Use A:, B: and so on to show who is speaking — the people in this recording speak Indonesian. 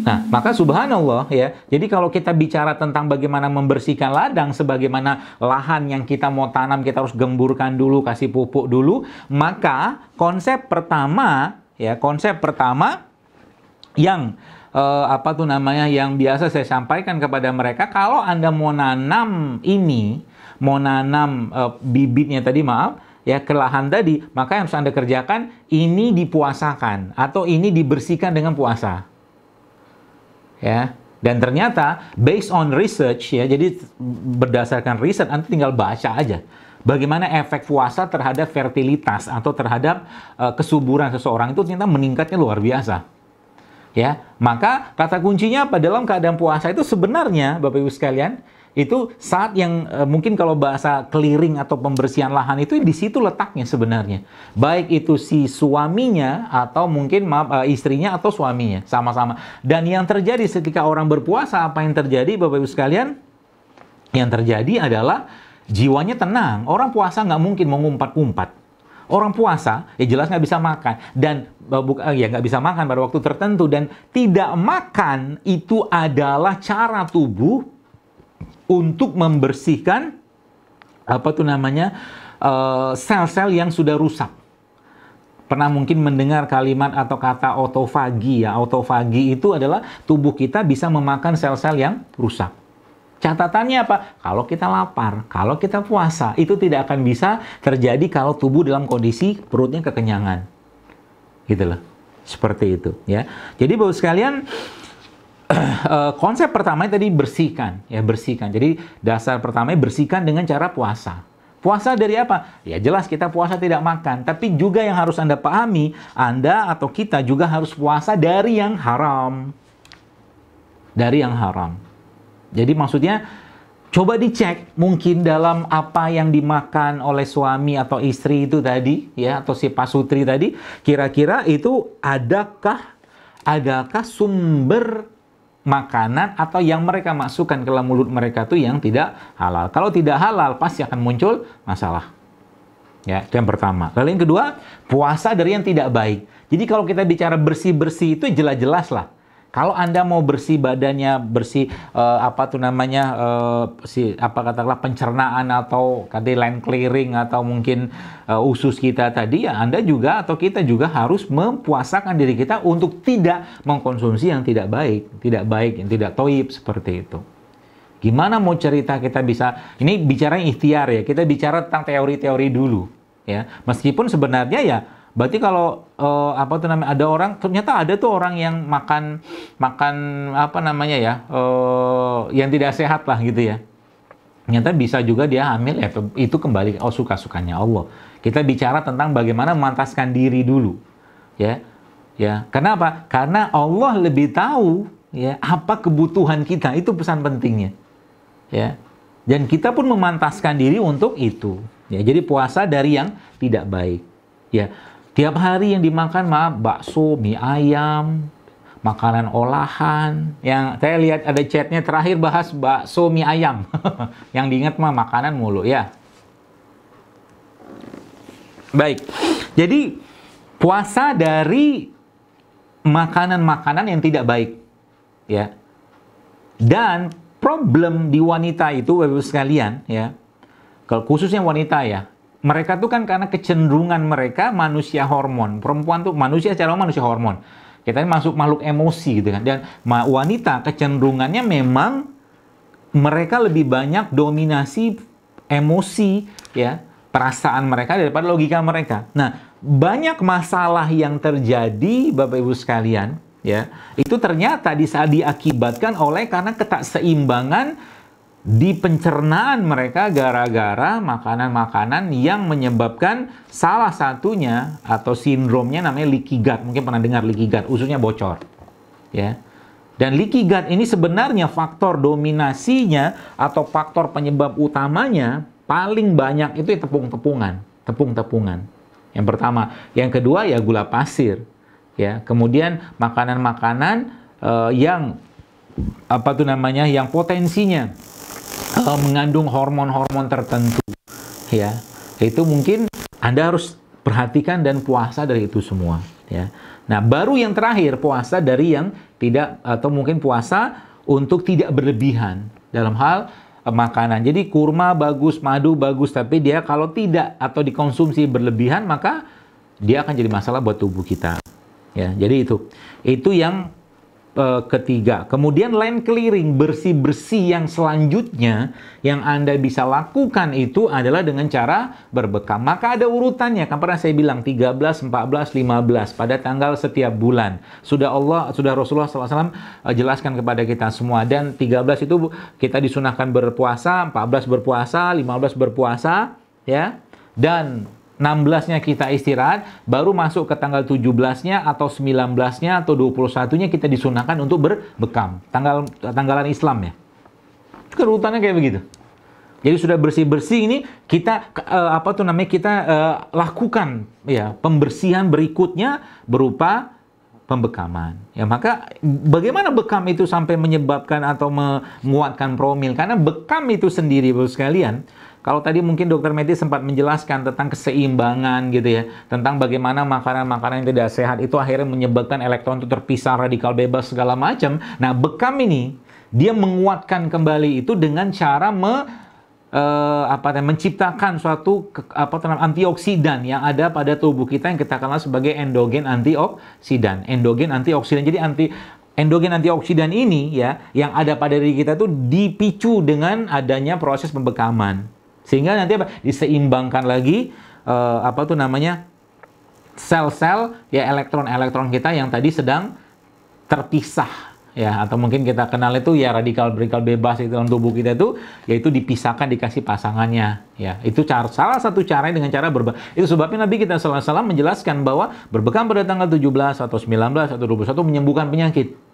A: Nah, maka subhanallah ya. Jadi kalau kita bicara tentang bagaimana membersihkan ladang sebagaimana lahan yang kita mau tanam kita harus gemburkan dulu, kasih pupuk dulu, maka konsep pertama ya, konsep pertama yang eh, apa tuh namanya yang biasa saya sampaikan kepada mereka kalau Anda mau nanam ini, mau nanam eh, bibitnya tadi maaf, ya ke lahan tadi, maka yang harus Anda kerjakan ini dipuasakan atau ini dibersihkan dengan puasa ya dan ternyata based on research ya jadi berdasarkan riset Anda tinggal baca aja bagaimana efek puasa terhadap fertilitas atau terhadap uh, kesuburan seseorang itu ternyata meningkatnya luar biasa. Ya, maka kata kuncinya pada dalam keadaan puasa itu sebenarnya Bapak Ibu sekalian itu saat yang e, mungkin kalau bahasa clearing atau pembersihan lahan itu di situ letaknya sebenarnya. Baik itu si suaminya atau mungkin maaf e, eh, istrinya atau suaminya sama-sama. Dan yang terjadi ketika orang berpuasa apa yang terjadi Bapak Ibu sekalian? Yang terjadi adalah jiwanya tenang. Orang puasa nggak mungkin mengumpat ngumpat-umpat. Orang puasa ya jelas nggak bisa makan dan eh, ya nggak bisa makan pada waktu tertentu dan tidak makan itu adalah cara tubuh untuk membersihkan apa tuh namanya eh, sel-sel uh, yang sudah rusak. Pernah mungkin mendengar kalimat atau kata autofagi ya. Autofagi itu adalah tubuh kita bisa memakan sel-sel yang rusak. Catatannya apa? Kalau kita lapar, kalau kita puasa, itu tidak akan bisa terjadi kalau tubuh dalam kondisi perutnya kekenyangan. Gitu loh. Seperti itu ya. Jadi Bapak sekalian, Eh, konsep pertamanya tadi bersihkan, ya bersihkan. Jadi dasar pertamanya bersihkan dengan cara puasa. Puasa dari apa? Ya jelas kita puasa tidak makan, tapi juga yang harus Anda pahami, Anda atau kita juga harus puasa dari yang haram. Dari yang haram. Jadi maksudnya coba dicek mungkin dalam apa yang dimakan oleh suami atau istri itu tadi ya atau si pasutri tadi kira-kira itu adakah adakah sumber makanan atau yang mereka masukkan ke dalam mulut mereka tuh yang tidak halal. Kalau tidak halal pasti akan muncul masalah. Ya, itu yang pertama. Lalu yang kedua, puasa dari yang tidak baik. Jadi kalau kita bicara bersih-bersih itu jelas-jelas lah kalau Anda mau bersih badannya, bersih uh, apa tuh namanya uh, si apa katakanlah pencernaan atau tadi line clearing atau mungkin uh, usus kita tadi ya Anda juga atau kita juga harus mempuasakan diri kita untuk tidak mengkonsumsi yang tidak baik, tidak baik, yang tidak toib seperti itu. Gimana mau cerita kita bisa ini bicara ikhtiar ya, kita bicara tentang teori-teori dulu ya. Meskipun sebenarnya ya Berarti kalau uh, apa tuh namanya ada orang ternyata ada tuh orang yang makan makan apa namanya ya uh, yang tidak sehat lah gitu ya. Ternyata bisa juga dia hamil ya itu kembali oh suka sukanya Allah. Kita bicara tentang bagaimana memantaskan diri dulu ya ya kenapa karena Allah lebih tahu ya apa kebutuhan kita itu pesan pentingnya ya dan kita pun memantaskan diri untuk itu ya jadi puasa dari yang tidak baik ya Tiap hari yang dimakan mah bakso, mie ayam, makanan olahan. Yang saya lihat ada chatnya terakhir bahas bakso, mie ayam. yang diingat mah makanan mulu ya. Baik, jadi puasa dari makanan-makanan yang tidak baik. ya. Dan problem di wanita itu, bapak sekalian, ya, kalau khususnya wanita ya, mereka tuh kan karena kecenderungan mereka manusia hormon. Perempuan tuh manusia secara manusia hormon. Kita masuk makhluk emosi gitu kan. Dan wanita kecenderungannya memang mereka lebih banyak dominasi emosi ya, perasaan mereka daripada logika mereka. Nah, banyak masalah yang terjadi Bapak Ibu sekalian ya, itu ternyata di saat diakibatkan oleh karena ketakseimbangan di pencernaan mereka gara-gara makanan-makanan yang menyebabkan salah satunya atau sindromnya namanya leaky gut. Mungkin pernah dengar leaky gut, ususnya bocor. Ya. Dan leaky gut ini sebenarnya faktor dominasinya atau faktor penyebab utamanya paling banyak itu tepung-tepungan, tepung-tepungan. Yang pertama, yang kedua ya gula pasir. Ya, kemudian makanan-makanan uh, yang apa tuh namanya yang potensinya uh, mengandung hormon-hormon tertentu ya itu mungkin anda harus perhatikan dan puasa dari itu semua ya nah baru yang terakhir puasa dari yang tidak atau mungkin puasa untuk tidak berlebihan dalam hal uh, makanan jadi kurma bagus madu bagus tapi dia kalau tidak atau dikonsumsi berlebihan maka dia akan jadi masalah buat tubuh kita ya jadi itu itu yang uh, ketiga. Kemudian land clearing bersih-bersih yang selanjutnya yang Anda bisa lakukan itu adalah dengan cara berbekam. Maka ada urutannya. Kan pernah saya bilang 13, 14, 15 pada tanggal setiap bulan. Sudah Allah, sudah Rasulullah SAW uh, eh, jelaskan kepada kita semua. Dan 13 itu kita disunahkan berpuasa, 14 berpuasa, 15 berpuasa, ya. Dan 16-nya kita istirahat, baru masuk ke tanggal 17-nya atau 19-nya atau 21-nya kita disunahkan untuk berbekam. Tanggal tanggalan Islam ya. Kerutannya kayak begitu. Jadi sudah bersih-bersih ini kita uh, apa tuh namanya kita uh, lakukan ya pembersihan berikutnya berupa pembekaman. Ya maka bagaimana bekam itu sampai menyebabkan atau menguatkan promil? Karena bekam itu sendiri Bapak sekalian kalau tadi mungkin dokter medis sempat menjelaskan tentang keseimbangan gitu ya, tentang bagaimana makanan-makanan yang tidak sehat itu akhirnya menyebabkan elektron itu terpisah, radikal bebas segala macam. Nah, bekam ini dia menguatkan kembali itu dengan cara me Uh, apa menciptakan suatu ke, apa namanya antioksidan yang ada pada tubuh kita yang kita kenal sebagai endogen antioksidan. Endogen antioksidan. Jadi anti endogen antioksidan ini ya yang ada pada diri kita tuh dipicu dengan adanya proses pembekaman. Sehingga nanti apa? Diseimbangkan lagi uh, apa tuh namanya? sel-sel ya elektron-elektron kita yang tadi sedang terpisah ya atau mungkin kita kenal itu ya radikal-radikal bebas itu dalam tubuh kita itu yaitu dipisahkan dikasih pasangannya ya itu cara salah satu cara dengan cara berbe itu sebabnya Nabi kita salah salah menjelaskan bahwa berbekam pada tanggal 17 atau 19 atau 21 menyembuhkan penyakit